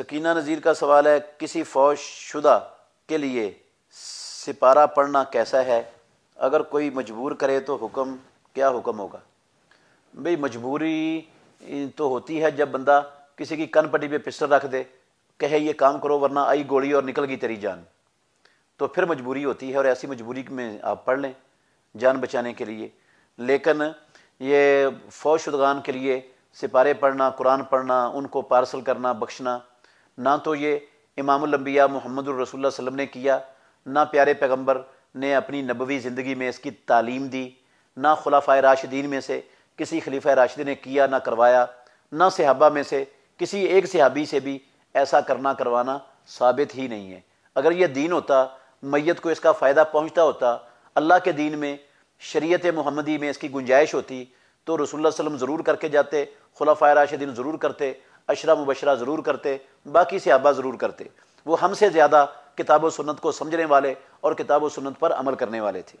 सकीना नज़ीर का सवाल है किसी फौज शुदा के लिए सिपारा पढ़ना कैसा है अगर कोई मजबूर करे तो हुक्म क्या हुक्म होगा भाई मजबूरी तो होती है जब बंदा किसी की कन पट्टी पर पिस्टल रख दे कहे ये काम करो वरना आई गोली और निकल गई तेरी जान तो फिर मजबूरी होती है और ऐसी मजबूरी में आप पढ़ लें जान बचाने के लिए लेकिन ये फौज शुदगान के लिए सिपारे पढ़ना कुरान पढ़ना उनको पार्सल करना बख्शना ना तो ये इमामबिया मोहम्मद वसलम ने किया ना प्यारे पैगम्बर ने अपनी नबवी ज़िंदगी में इसकी तालीम दी ना खुलाफा राशिदीन में से किसी खलीफा राशिद ने किया ना करवाया ना सहाबा में से किसी एक सहाबी से भी ऐसा करना करवाना साबित ही नहीं है अगर यह दीन होता मैत को इसका फ़ायदा पहुँचता होता अल्लाह के दीन में शरीत महमदी में इसकी गुंजाइश होती तो रसोल्ला वसलम ज़रूर करके जाते खुलाफा राशिदीन ज़रूर करते अशरा मुबशरा ज़रूर करते बाकी सहाबा ज़रूर करते वो हमसे ज़्यादा किताब व सुन्नत को समझने वाले और किताब व सुन्नत पर अमल करने वाले थे